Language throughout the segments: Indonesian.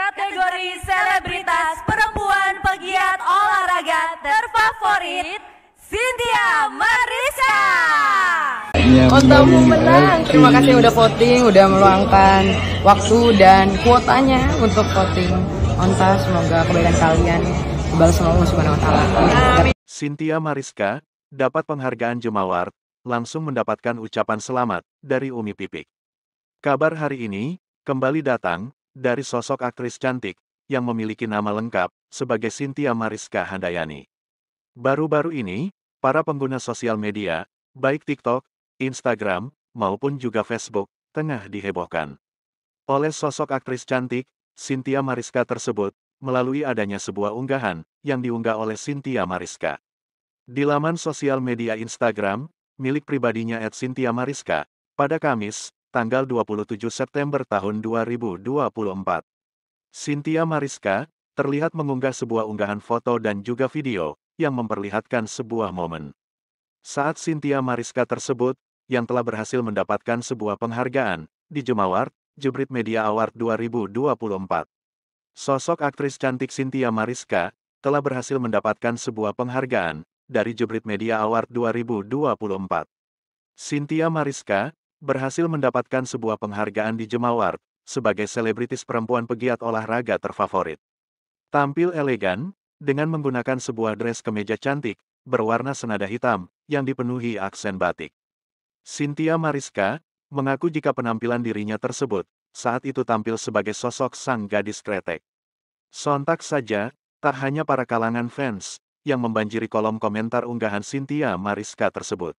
Kategori selebritas perempuan pegiat olahraga terfavorit Cynthia Mariska. Kotamu menang. Terima kasih udah voting, udah meluangkan waktu dan kuotanya untuk voting. Onta semoga kebaikan kalian kembali semua Allah Subhanahu wa taala. Cynthia Mariska dapat penghargaan Jemawar, langsung mendapatkan ucapan selamat dari Umi Pipik. Kabar hari ini kembali datang dari sosok aktris cantik, yang memiliki nama lengkap, sebagai Cynthia Mariska Handayani. Baru-baru ini, para pengguna sosial media, baik TikTok, Instagram, maupun juga Facebook, tengah dihebohkan. Oleh sosok aktris cantik, Cynthia Mariska tersebut, melalui adanya sebuah unggahan, yang diunggah oleh Cynthia Mariska. Di laman sosial media Instagram, milik pribadinya at Cynthia Mariska, pada Kamis, tanggal 27 September tahun 2024. Cynthia Mariska, terlihat mengunggah sebuah unggahan foto dan juga video, yang memperlihatkan sebuah momen. Saat Cynthia Mariska tersebut, yang telah berhasil mendapatkan sebuah penghargaan, di Jemawar, Jebrit Media Award 2024. Sosok aktris cantik Cynthia Mariska, telah berhasil mendapatkan sebuah penghargaan, dari Jebrit Media Award 2024. Cynthia Mariska, berhasil mendapatkan sebuah penghargaan di Jemawar sebagai selebritis perempuan pegiat olahraga terfavorit. Tampil elegan, dengan menggunakan sebuah dress kemeja cantik, berwarna senada hitam, yang dipenuhi aksen batik. Cynthia Mariska, mengaku jika penampilan dirinya tersebut, saat itu tampil sebagai sosok sang gadis kretek. Sontak saja, tak hanya para kalangan fans, yang membanjiri kolom komentar unggahan Cynthia Mariska tersebut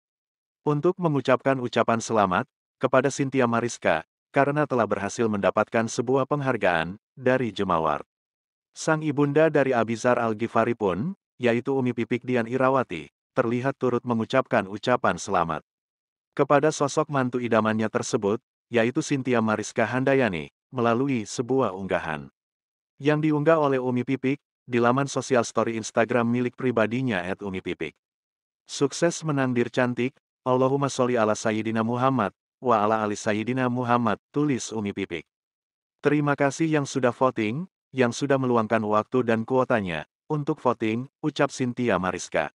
untuk mengucapkan ucapan selamat kepada Cynthia Mariska karena telah berhasil mendapatkan sebuah penghargaan dari Jemawar. Sang ibunda dari Abizar Al-Ghifari pun, yaitu Umi Pipik Dian Irawati, terlihat turut mengucapkan ucapan selamat. Kepada sosok mantu idamannya tersebut, yaitu Cynthia Mariska Handayani, melalui sebuah unggahan. Yang diunggah oleh Umi Pipik, di laman sosial story Instagram milik pribadinya at Umi Pipik. Sukses menang dir cantik, Allahumma sholli ala Sayyidina Muhammad, wa ala ali Sayyidina Muhammad, tulis Umi Pipik. Terima kasih yang sudah voting, yang sudah meluangkan waktu dan kuotanya, untuk voting, ucap Sintia Mariska.